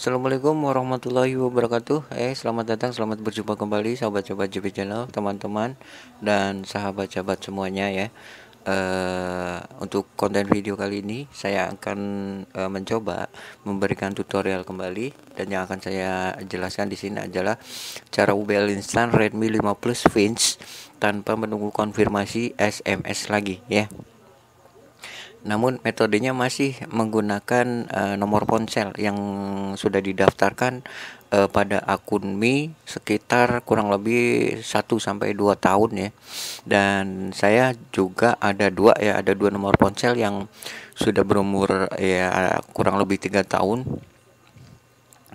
Assalamualaikum warahmatullahi wabarakatuh. Eh, selamat datang, selamat berjumpa kembali sahabat-sahabat JP Channel, teman-teman dan sahabat-sahabat semuanya ya. Uh, untuk konten video kali ini saya akan uh, mencoba memberikan tutorial kembali dan yang akan saya jelaskan di sini adalah cara UBL instan Redmi 5 Plus Finch tanpa menunggu konfirmasi SMS lagi ya namun metodenya masih menggunakan uh, nomor ponsel yang sudah didaftarkan uh, pada akun Mi sekitar kurang lebih 1 sampai 2 tahun ya. Dan saya juga ada dua ya, ada dua nomor ponsel yang sudah berumur ya kurang lebih 3 tahun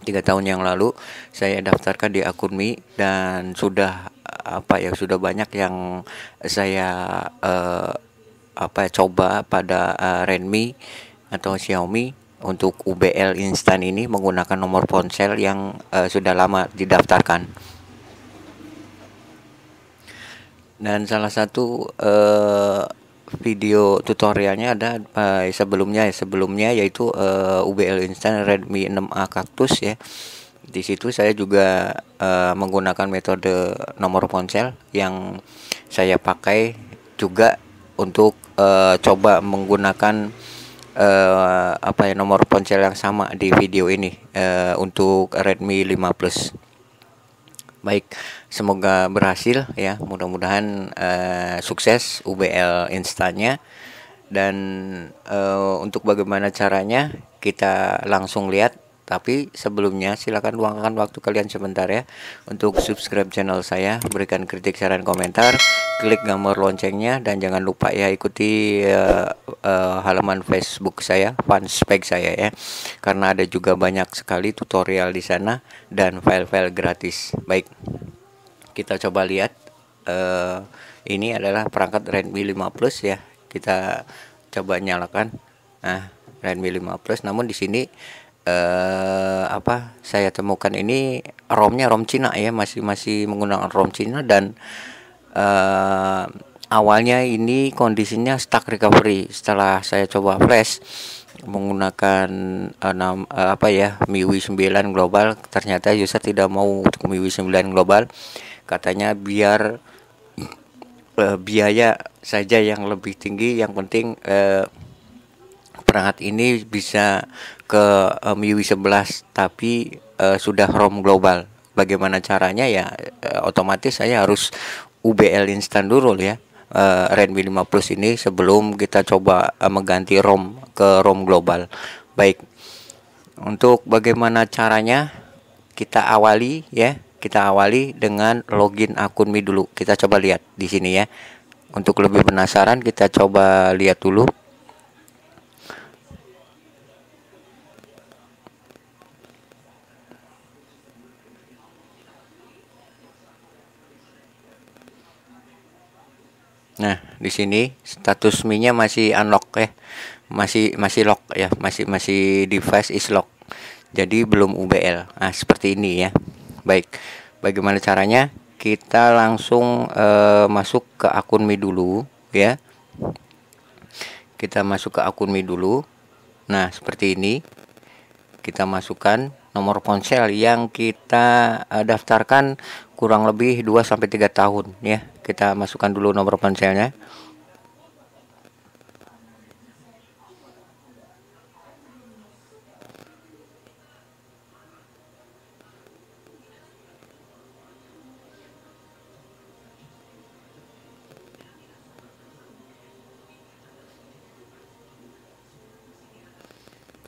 3 tahun yang lalu saya daftarkan di akun Mi dan sudah eh, apa ya sudah banyak yang saya uh, apa coba pada uh, Redmi atau Xiaomi untuk UBL instan ini menggunakan nomor ponsel yang uh, sudah lama didaftarkan. Dan salah satu uh, video tutorialnya ada uh, sebelumnya sebelumnya yaitu uh, UBL instan Redmi 6A Cactus ya. Di situ saya juga uh, menggunakan metode nomor ponsel yang saya pakai juga untuk uh, coba menggunakan uh, apa ya nomor ponsel yang sama di video ini uh, untuk Redmi 5 Plus. Baik, semoga berhasil ya. Mudah-mudahan uh, sukses UBL instannya dan uh, untuk bagaimana caranya kita langsung lihat tapi sebelumnya silakan luangkan waktu kalian sebentar ya untuk subscribe channel saya, berikan kritik, saran, komentar klik gambar loncengnya dan jangan lupa ya ikuti uh, uh, halaman Facebook saya, fanspage saya ya. Karena ada juga banyak sekali tutorial di sana dan file-file gratis. Baik. Kita coba lihat uh, ini adalah perangkat Redmi 5 Plus ya. Kita coba nyalakan. Nah, Redmi 5 Plus namun di sini eh, apa saya temukan ini ROM-nya ROM Cina ya masih masih menggunakan ROM Cina dan uh, awalnya ini kondisinya stuck recovery setelah saya coba flash menggunakan enam eh, uh, eh, uh, apa ya MIUI 9 global ternyata user tidak mau untuk MIUI 9 global katanya biar uh, biaya saja yang lebih tinggi yang penting uh, perangkat ini bisa ke uh, MIUI 11 tapi uh, sudah ROM global bagaimana caranya ya uh, otomatis saya harus UBL instan Dulu ya uh, Redmi 5 Plus ini sebelum kita coba uh, mengganti ROM ke ROM global. Baik. Untuk bagaimana caranya kita awali ya, kita awali dengan login akun Mi dulu. Kita coba lihat di sini ya. Untuk lebih penasaran kita coba lihat dulu. Nah, di sini status Mi-nya masih unlock ya. Masih masih lock ya, masih masih device is lock. Jadi belum UBL. Nah, seperti ini ya. Baik. Bagaimana caranya? Kita langsung uh, masuk ke akun Mi dulu ya. Kita masuk ke akun Mi dulu. Nah, seperti ini. Kita masukkan nomor ponsel yang kita uh, daftarkan kurang lebih 2 sampai 3 tahun ya. Kita masukkan dulu nomor ponselnya.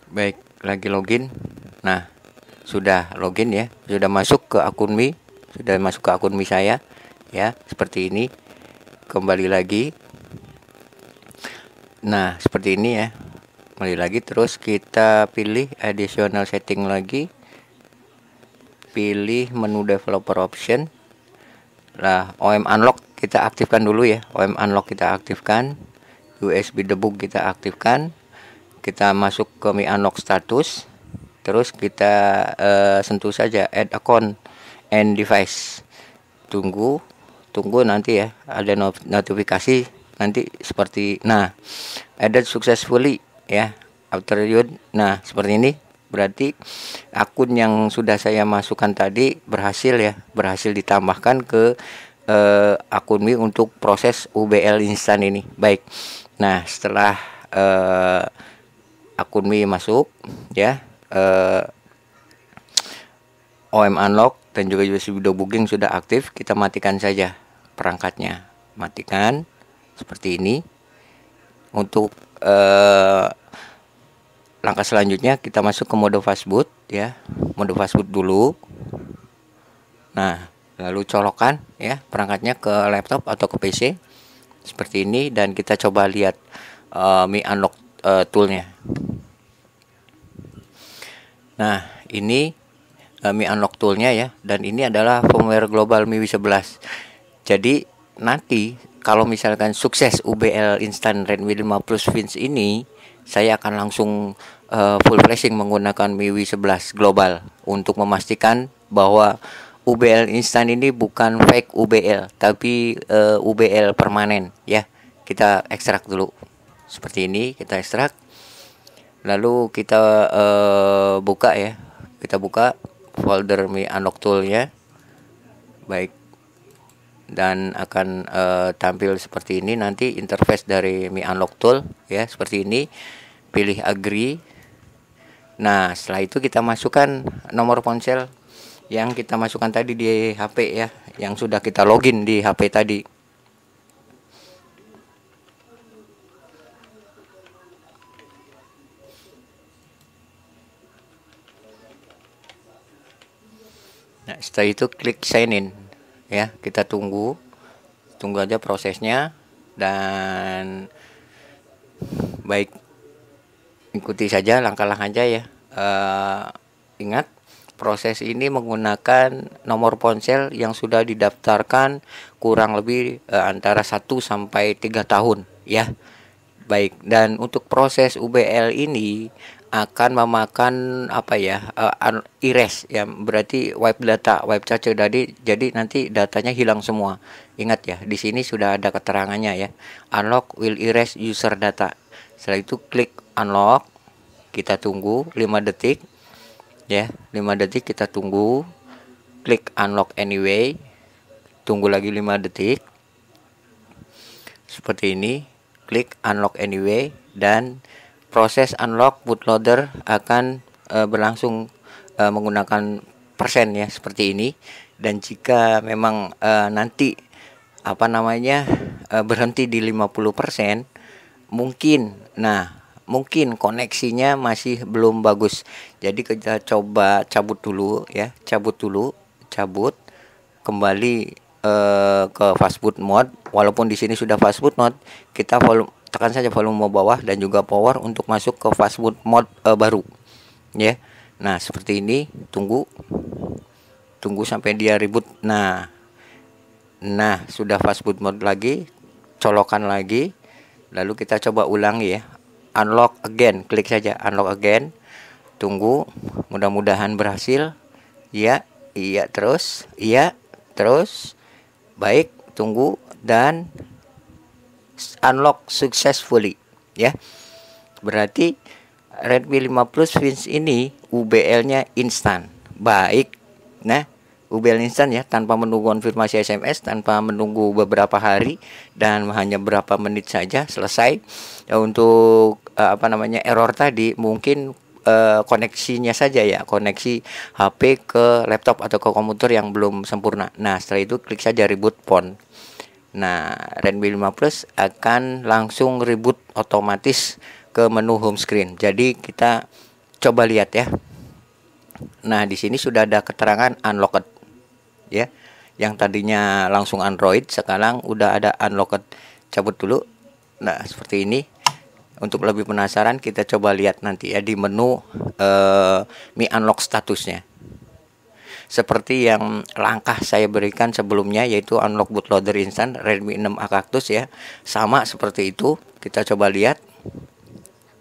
Baik, lagi login. Nah, sudah login ya, sudah masuk ke akun Mi sudah masuk ke akun Mi saya ya seperti ini kembali lagi nah seperti ini ya kembali lagi terus kita pilih additional setting lagi pilih menu developer option lah OM unlock kita aktifkan dulu ya OM unlock kita aktifkan USB debug kita aktifkan kita masuk ke Mi Unlock status terus kita uh, sentuh saja add account and device tunggu tunggu nanti ya ada notifikasi nanti seperti nah ada successfully ya after you nah seperti ini berarti akun yang sudah saya masukkan tadi berhasil ya berhasil ditambahkan ke eh, akun Mi untuk proses UBL instan ini baik nah setelah eh, akun Mi masuk ya eh, OM unlock dan juga USB debugging sudah aktif kita matikan saja perangkatnya matikan seperti ini untuk eh, langkah selanjutnya kita masuk ke mode fastboot ya mode fastboot dulu nah lalu colokan ya perangkatnya ke laptop atau ke PC seperti ini dan kita coba lihat uh, Mi Unlock uh, toolnya nah ini uh, Mi Unlock toolnya ya dan ini adalah firmware global MIUI 11 jadi nanti kalau misalkan sukses UBL Instant Redmi 5 Plus Fins ini saya akan langsung uh, full flashing menggunakan MIUI 11 global untuk memastikan bahwa UBL Instant ini bukan fake UBL tapi uh, eh, UBL permanen ya kita ekstrak dulu seperti ini kita ekstrak lalu kita uh, buka ya kita buka folder mi unlock toolnya baik dan akan uh, tampil seperti ini nanti interface dari mi unlock tool ya seperti ini pilih agree nah setelah itu kita masukkan nomor ponsel yang kita masukkan tadi di HP ya yang sudah kita login di HP tadi Nah, setelah itu klik sign in. Ya, kita tunggu. Tunggu aja prosesnya dan baik ikuti saja langkah-langkah aja ya. Uh, ingat proses ini menggunakan nomor ponsel yang sudah didaftarkan kurang lebih uh, antara 1 sampai 3 tahun ya. Baik, dan untuk proses UBL ini akan memakan apa ya uh, iris ya berarti wipe data wipe cache tadi jadi nanti datanya hilang semua ingat ya di sini sudah ada keterangannya ya unlock will erase user data setelah itu klik unlock kita tunggu 5 detik ya 5 detik kita tunggu klik unlock anyway tunggu lagi 5 detik seperti ini klik unlock anyway dan proses unlock bootloader akan e, berlangsung e, menggunakan persen ya seperti ini dan jika memang e, nanti apa namanya e, berhenti di 50% mungkin nah mungkin koneksinya masih belum bagus jadi kita coba cabut dulu ya cabut dulu cabut kembali ke fastboot mode walaupun di sini sudah fastboot mode kita volume tekan saja volume bawah dan juga power untuk masuk ke fastboot mode uh, baru ya yeah. nah seperti ini tunggu tunggu sampai dia ribut nah nah sudah fastboot mode lagi colokan lagi lalu kita coba ulang ya unlock again klik saja unlock again tunggu mudah-mudahan berhasil iya iya terus iya terus baik tunggu dan unlock successfully ya. Berarti Redmi 5 Plus Fins ini UBL-nya instan. Baik. Nah, UBL instan ya tanpa menunggu konfirmasi SMS, tanpa menunggu beberapa hari dan hanya berapa menit saja selesai. Ya, untuk uh, apa namanya error tadi mungkin uh, koneksinya saja ya, koneksi HP ke laptop atau ke komputer yang belum sempurna. Nah, setelah itu klik saja reboot phone. Nah, Redmi 5 Plus akan langsung reboot otomatis ke menu home screen. Jadi kita coba lihat ya. Nah, di sini sudah ada keterangan unlocked ya. Yang tadinya langsung Android sekarang udah ada unlocked. Cabut dulu. Nah, seperti ini. Untuk lebih penasaran kita coba lihat nanti ya di menu uh, Mi Unlock statusnya seperti yang langkah saya berikan sebelumnya yaitu unlock bootloader instan Redmi 6A Cactus ya sama seperti itu kita coba lihat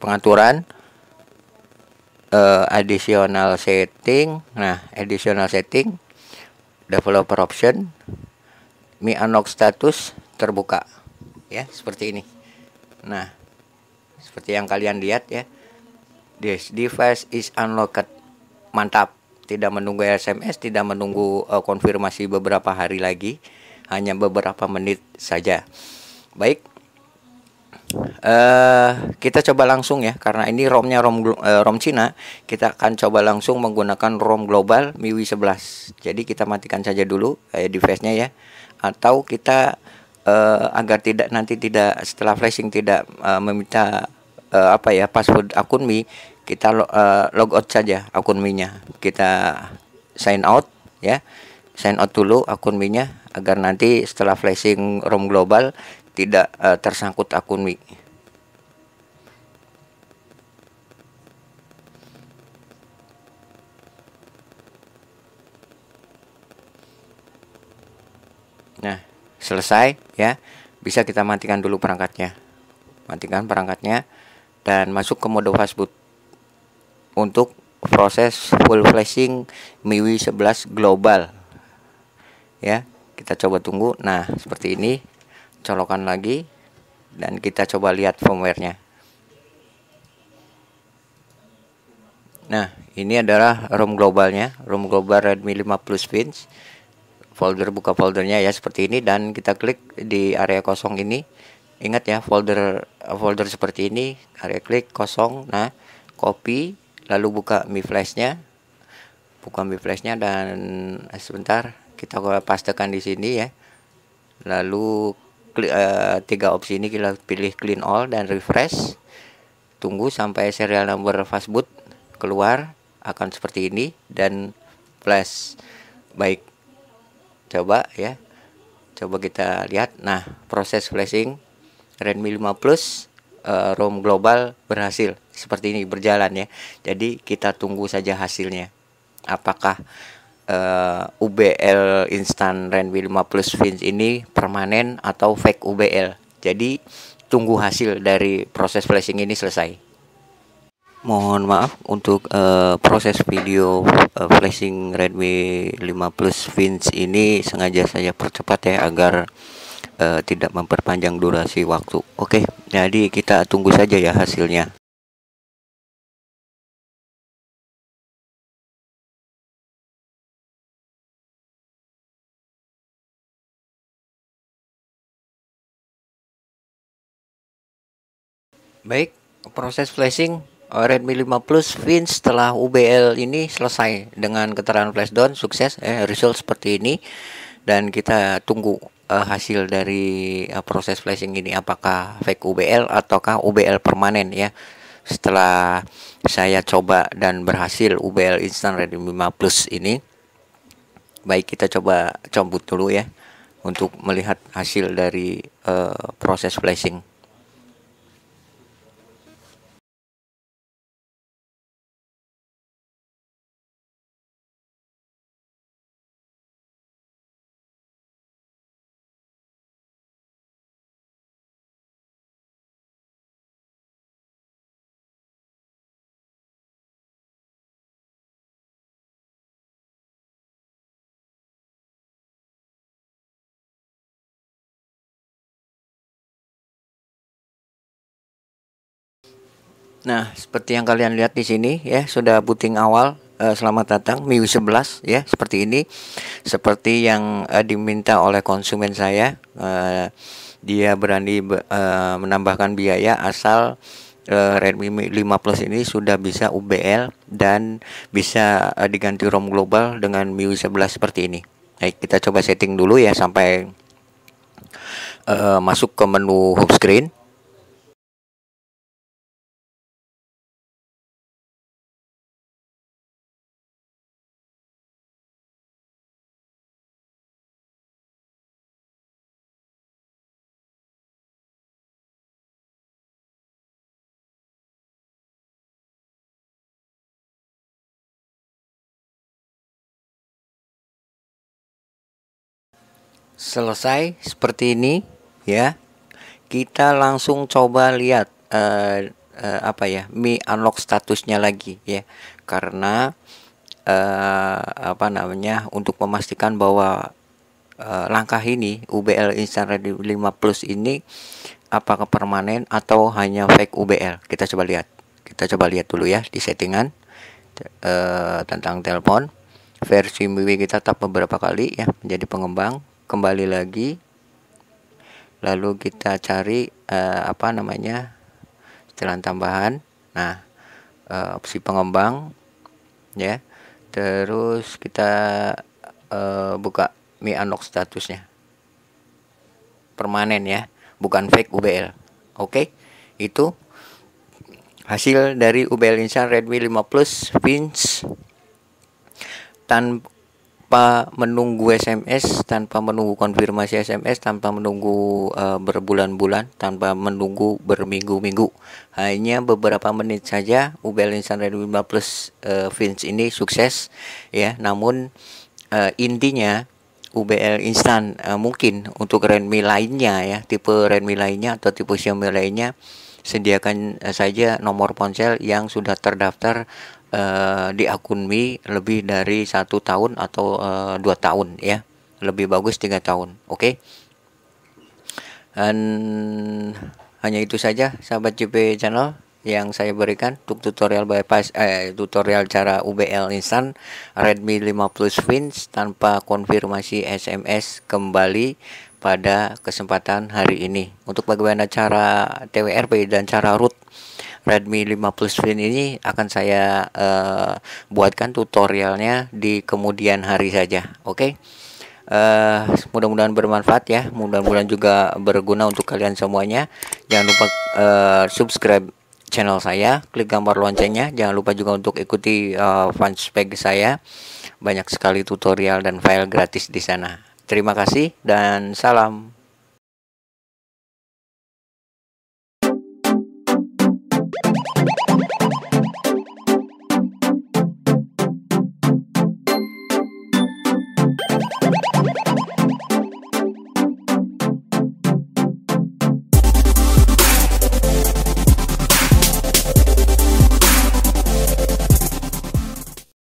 pengaturan uh, additional setting nah additional setting developer option mi unlock status terbuka ya seperti ini nah seperti yang kalian lihat ya this device is unlocked mantap tidak menunggu SMS, tidak menunggu uh, konfirmasi beberapa hari lagi, hanya beberapa menit saja. Baik, uh, kita coba langsung ya, karena ini ROM-nya ROM uh, ROM Cina, kita akan coba langsung menggunakan ROM global MIUI 11. Jadi kita matikan saja dulu device-nya ya, atau kita uh, agar tidak nanti tidak setelah flashing tidak uh, meminta uh, apa ya password akun Mi kita uh, log out saja akun minya kita sign out ya sign out dulu akun minya agar nanti setelah flashing ROM global tidak uh, tersangkut akun mi nah selesai ya bisa kita matikan dulu perangkatnya matikan perangkatnya dan masuk ke mode fastboot untuk proses full flashing MIUI 11 global ya kita coba tunggu nah seperti ini colokan lagi dan kita coba lihat firmware-nya nah ini adalah ROM globalnya ROM global Redmi 5 Plus Vince folder buka foldernya ya seperti ini dan kita klik di area kosong ini ingat ya folder folder seperti ini area klik kosong nah copy lalu buka mi flashnya buka mi flashnya dan eh, sebentar kita pastekan di sini ya lalu uh, tiga opsi ini kita pilih clean all dan refresh tunggu sampai serial number fastboot keluar akan seperti ini dan flash baik coba ya coba kita lihat nah proses flashing Redmi 5 Plus uh, eh, ROM global berhasil seperti ini berjalan ya. Jadi kita tunggu saja hasilnya. Apakah uh, eh, UBL Instant Renwi 5 plus Fins ini permanen atau fake UBL. Jadi tunggu hasil dari proses flashing ini selesai. Mohon maaf untuk uh, proses video uh, flashing Redmi 5 Plus Fins ini sengaja saya percepat ya agar uh, tidak memperpanjang durasi waktu. Oke, okay, jadi kita tunggu saja ya hasilnya. Baik, proses flashing Redmi 5 Plus Fin setelah UBL ini selesai dengan keterangan flashdown sukses eh result seperti ini dan kita tunggu uh, hasil dari uh, proses flashing ini apakah fake UBL ataukah UBL permanen ya setelah saya coba dan berhasil UBL instan Redmi 5 Plus ini baik kita coba combut dulu ya untuk melihat hasil dari uh, proses flashing Nah, seperti yang kalian lihat di sini ya, sudah booting awal. Uh, selamat datang MIUI 11 ya, seperti ini. Seperti yang uh, diminta oleh konsumen saya, uh, dia berani uh, menambahkan biaya asal uh, Redmi 5 Plus ini sudah bisa UBL dan bisa uh, diganti ROM global dengan MIUI 11 seperti ini. Baik, kita coba setting dulu ya sampai uh, masuk ke menu home screen. selesai seperti ini ya kita langsung coba lihat uh, uh, apa ya mi unlock statusnya lagi ya karena uh, apa namanya untuk memastikan bahwa uh, langkah ini UBL Instant Ready 5 Plus ini apakah permanen atau hanya fake UBL kita coba lihat kita coba lihat dulu ya di settingan uh, tentang telepon versi MIUI kita tap beberapa kali ya menjadi pengembang kembali lagi lalu kita cari uh, apa namanya setelan tambahan nah uh, eh, opsi pengembang ya terus kita uh, buka mi unlock statusnya permanen ya bukan fake UBL oke okay? itu hasil dari UBL Insan Redmi 5 Plus Vince tan tanpa menunggu SMS, tanpa menunggu konfirmasi SMS, tanpa menunggu uh, berbulan-bulan, tanpa menunggu berminggu-minggu. Hanya beberapa menit saja UBL Instant Red 5 Plus uh, eh, Fins ini sukses ya. Namun uh, intinya UBL instan uh, mungkin untuk Redmi lainnya ya, tipe Redmi lainnya atau tipe Xiaomi lainnya sediakan uh, saja nomor ponsel yang sudah terdaftar Eh, di akun Mi lebih dari satu tahun atau eh, dua tahun ya lebih bagus tiga tahun oke okay? dan hanya itu saja sahabat JP channel yang saya berikan untuk tutorial bypass eh, tutorial cara UBL instan Redmi 5 Plus Fins tanpa konfirmasi SMS kembali pada kesempatan hari ini untuk bagaimana cara TWRP dan cara root Redmi 5 Plus Fin ini akan saya uh, buatkan tutorialnya di kemudian hari saja. Oke. Okay? Uh, eh, mudah-mudahan bermanfaat ya. Mudah-mudahan juga berguna untuk kalian semuanya. Jangan lupa uh, subscribe channel saya, klik gambar loncengnya. Jangan lupa juga untuk ikuti uh, fanspage saya. Banyak sekali tutorial dan file gratis di sana. Terima kasih dan salam.